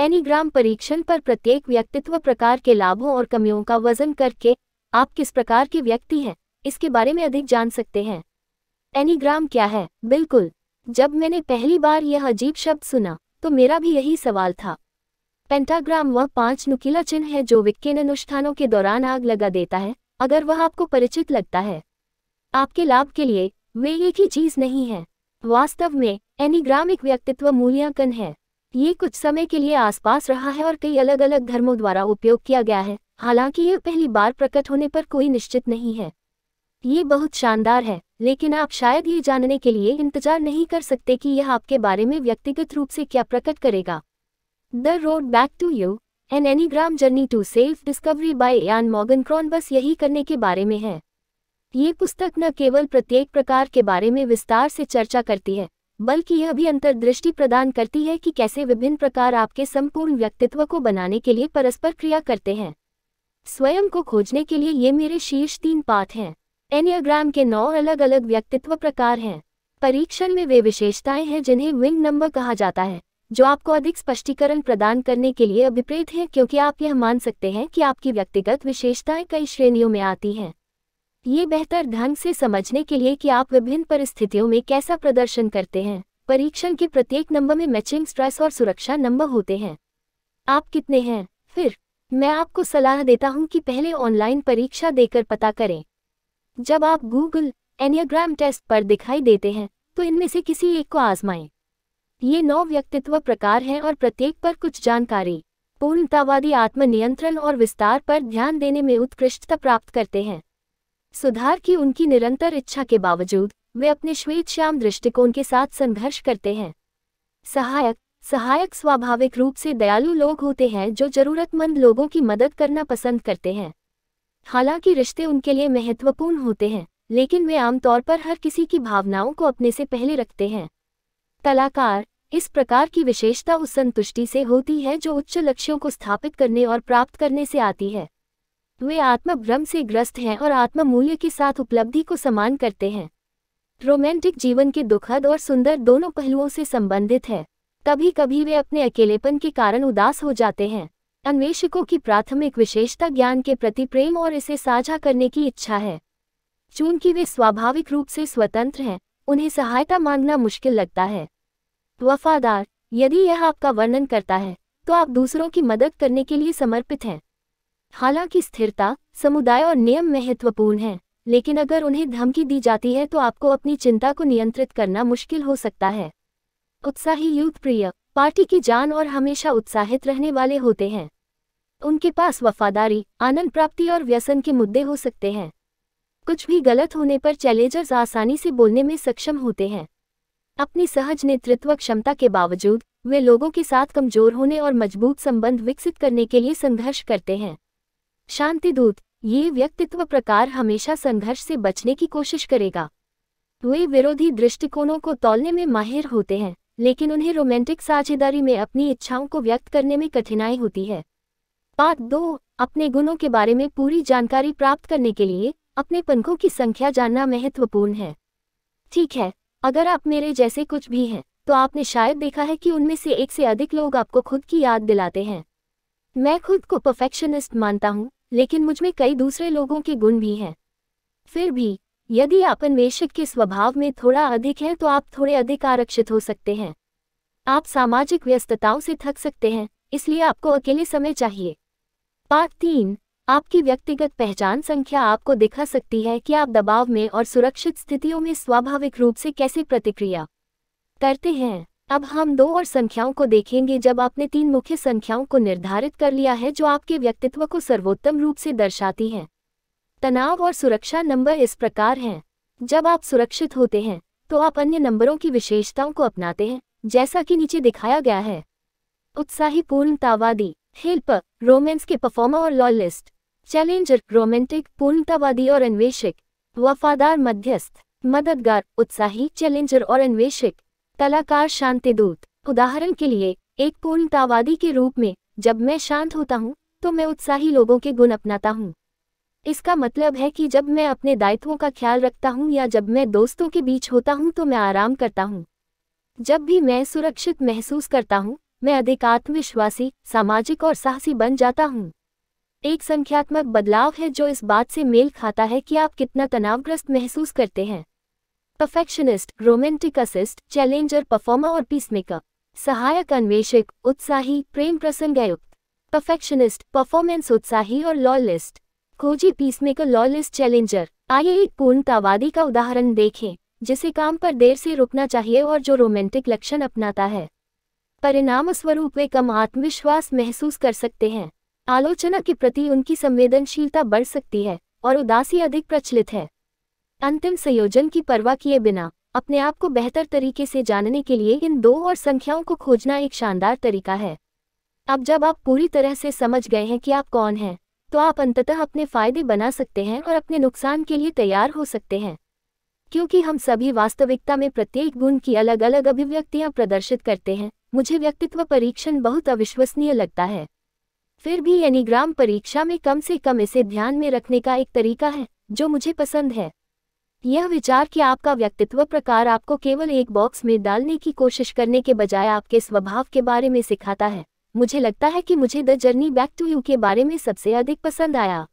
enneagram परीक्षण पर प्रत्येक व्यक्तित्व प्रकार के लाभों और कमियों का वजन करके आप किस प्रकार के व्यक्ति हैं इसके बारे में अधिक जान सकते हैं एनीग्राम क्या है बिल्कुल जब मैंने पहली बार यह अजीब शब्द सुना तो मेरा भी यही सवाल था पेंटाग्राम वह पांच नुकीला चिन्ह है जो विज्ञान अनुष्ठानों के दौरान आग लगा देता है अगर वह आपको परिचित लगता है आपके लाभ के लिए वे एक ही चीज नहीं है वास्तव में एनीग्राम एक व्यक्तित्व मूल्यांकन है ये कुछ समय के लिए आसपास रहा है और कई अलग अलग धर्मों द्वारा उपयोग किया गया है हालांकि ये पहली बार प्रकट होने पर कोई निश्चित नहीं है ये बहुत शानदार है लेकिन आप शायद ये जानने के लिए इंतजार नहीं कर सकते कि यह आपके बारे में व्यक्तिगत रूप से क्या प्रकट करेगा the road back to you an enneagram journey to self discovery by Ian Morgan Cron बस यही करने के बारे में है ये पुस्तक न केवल प्रत्येक प्रकार के बारे में विस्तार से चर्चा करती है बल्कि यह भी अंतर्दृष्टि प्रदान करती है कि कैसे विभिन्न प्रकार आपके संपूर्ण व्यक्तित्व को बनाने के लिए परस्पर क्रिया करते हैं स्वयं को खोजने के लिए ये मेरे शीर्ष तीन पाठ हैं एनियाग्राम के नौ अलग अलग व्यक्तित्व प्रकार हैं परीक्षण में वे विशेषताएं हैं जिन्हें विंग नंबर कहा जाता है जो आपको अधिक स्पष्टीकरण प्रदान करने के लिए अभिप्रेत है क्योंकि आप यह मान सकते हैं कि आपकी व्यक्तिगत विशेषताएं कई श्रेणियों में आती हैं ये बेहतर ढंग से समझने के लिए कि आप विभिन्न परिस्थितियों में कैसा प्रदर्शन करते हैं परीक्षण के प्रत्येक नंबर में मैचिंग स्ट्रेस और सुरक्षा नंबर होते हैं आप कितने हैं फिर मैं आपको सलाह देता हूं कि पहले ऑनलाइन परीक्षा देकर पता करें जब आप गूगल एनियाग्राम टेस्ट पर दिखाई देते हैं तो इनमें से किसी एक को आजमाएं ये नौ व्यक्तित्व प्रकार हैं और प्रत्येक पर कुछ जानकारी पूर्णतावादी आत्मनियंत्रण और विस्तार पर ध्यान देने में उत्कृष्टता प्राप्त करते हैं सुधार की उनकी निरंतर इच्छा के बावजूद वे अपने श्वेत श्याम दृष्टिकोण के साथ संघर्ष करते हैं सहायक सहायक स्वाभाविक रूप से दयालु लोग होते हैं जो जरूरतमंद लोगों की मदद करना पसंद करते हैं हालांकि रिश्ते उनके लिए महत्वपूर्ण होते हैं लेकिन वे आमतौर पर हर किसी की भावनाओं को अपने से पहले रखते हैं कलाकार इस प्रकार की विशेषता उस संतुष्टि से होती है जो उच्च लक्ष्यों को स्थापित करने और प्राप्त करने से आती है वे आत्म भ्रम से ग्रस्त हैं और आत्म मूल्य के साथ उपलब्धि को समान करते हैं रोमांटिक जीवन के दुखद और सुंदर दोनों पहलुओं से संबंधित है कभी कभी वे अपने अकेलेपन के कारण उदास हो जाते हैं अन्वेषकों की प्राथमिक विशेषता ज्ञान के प्रति प्रेम और इसे साझा करने की इच्छा है चूंकि वे स्वाभाविक रूप से स्वतंत्र हैं उन्हें सहायता मांगना मुश्किल लगता है वफादार यदि यह आपका वर्णन करता है तो आप दूसरों की मदद करने के लिए समर्पित हैं हालांकि स्थिरता समुदाय और नियम महत्वपूर्ण हैं लेकिन अगर उन्हें धमकी दी जाती है तो आपको अपनी चिंता को नियंत्रित करना मुश्किल हो सकता है उत्साही यूथ प्रिय पार्टी की जान और हमेशा उत्साहित रहने वाले होते हैं उनके पास वफादारी आनंद प्राप्ति और व्यसन के मुद्दे हो सकते हैं कुछ भी गलत होने पर चैलेंजर्स आसानी से बोलने में सक्षम होते हैं अपनी सहज नेतृत्व क्षमता के बावजूद वे लोगों के साथ कमजोर होने और मजबूत संबंध विकसित करने के लिए संघर्ष करते हैं शांतिदूत ये व्यक्तित्व प्रकार हमेशा संघर्ष से बचने की कोशिश करेगा वे विरोधी दृष्टिकोणों को तोलने में माहिर होते हैं लेकिन उन्हें रोमांटिक साझेदारी में अपनी इच्छाओं को व्यक्त करने में कठिनाई होती है पार्ट दो अपने गुणों के बारे में पूरी जानकारी प्राप्त करने के लिए अपने पंखों की संख्या जानना महत्वपूर्ण है ठीक है अगर आप मेरे जैसे कुछ भी हैं तो आपने शायद देखा है कि उनमें से एक से अधिक लोग आपको खुद की याद दिलाते हैं मैं खुद को परफेक्शनिस्ट मानता हूँ लेकिन मुझमें कई दूसरे लोगों के गुण भी हैं फिर भी यदि आप अन्वेषक के स्वभाव में थोड़ा अधिक हैं तो आप थोड़े अधिक आरक्षित हो सकते हैं आप सामाजिक व्यस्तताओं से थक सकते हैं इसलिए आपको अकेले समय चाहिए पार्ट तीन आपकी व्यक्तिगत पहचान संख्या आपको दिखा सकती है कि आप दबाव में और सुरक्षित स्थितियों में स्वाभाविक रूप से कैसे प्रतिक्रिया करते हैं अब हम दो और संख्याओं को देखेंगे जब आपने तीन मुख्य संख्याओं को निर्धारित कर लिया है जो आपके व्यक्तित्व को सर्वोत्तम रूप से दर्शाती हैं तनाव और सुरक्षा नंबर इस प्रकार हैं जब आप सुरक्षित होते हैं तो आप अन्य नंबरों की विशेषताओं को अपनाते हैं जैसा कि नीचे दिखाया गया है उत्साही पूर्णतावादी हेल्प रोमेंस के परफॉर्मर और लॉलिस्ट चैलेंजर रोमेंटिक पूर्णतावादी और अन्वेषिक वफादार मध्यस्थ मददगार उत्साही चैलेंजर और अन्वेषक कलाकार शांतिदूत उदाहरण के लिए एक पूर्णतावादी के रूप में जब मैं शांत होता हूँ तो मैं उत्साही लोगों के गुण अपनाता हूँ इसका मतलब है कि जब मैं अपने दायित्वों का ख्याल रखता हूँ या जब मैं दोस्तों के बीच होता हूँ तो मैं आराम करता हूँ जब भी मैं सुरक्षित महसूस करता हूँ मैं अधिक आत्मविश्वासी सामाजिक और साहसी बन जाता हूँ एक संख्यात्मक बदलाव है जो इस बात से मेल खाता है कि आप कितना तनावग्रस्त महसूस करते हैं perfectionist romantic assist challenger performer और पीसमेकर सहायक अन्वेषक उत्साही प्रेम प्रसंगयुक्त परफेक्शनिस्ट परफॉर्मेंस उत्साही और लॉलिस्ट खोजी पीसमेकर लॉलिस्ट चैलेंजर आइए एक पूर्णतावादी का उदाहरण देखें जिसे काम पर देर से रुकना चाहिए और जो रोमांटिक लक्षण अपनाता है परिणाम स्वरूप वे कम आत्मविश्वास महसूस कर सकते हैं आलोचना के प्रति उनकी संवेदनशीलता बढ़ सकती है और उदासी अधिक प्रचलित है अंतिम संयोजन की परवाह किए बिना अपने आप को बेहतर तरीके से जानने के लिए इन दो और संख्याओं को खोजना एक शानदार तरीका है अब जब आप पूरी तरह से समझ गए हैं कि आप कौन हैं तो आप अंततः अपने फायदे बना सकते हैं और अपने नुकसान के लिए तैयार हो सकते हैं क्योंकि हम सभी वास्तविकता में प्रत्येक गुण की अलग अलग अभिव्यक्तियां प्रदर्शित करते हैं मुझे व्यक्तित्व परीक्षण बहुत अविश्वसनीय लगता है फिर भी एनीग्राम परीक्षा में कम से कम इसे ध्यान में रखने का एक तरीका है जो मुझे पसंद है यह विचार कि आपका व्यक्तित्व प्रकार आपको केवल एक बॉक्स में डालने की कोशिश करने के बजाय आपके स्वभाव के बारे में सिखाता है मुझे लगता है कि मुझे the journey back to you के बारे में सबसे अधिक पसंद आया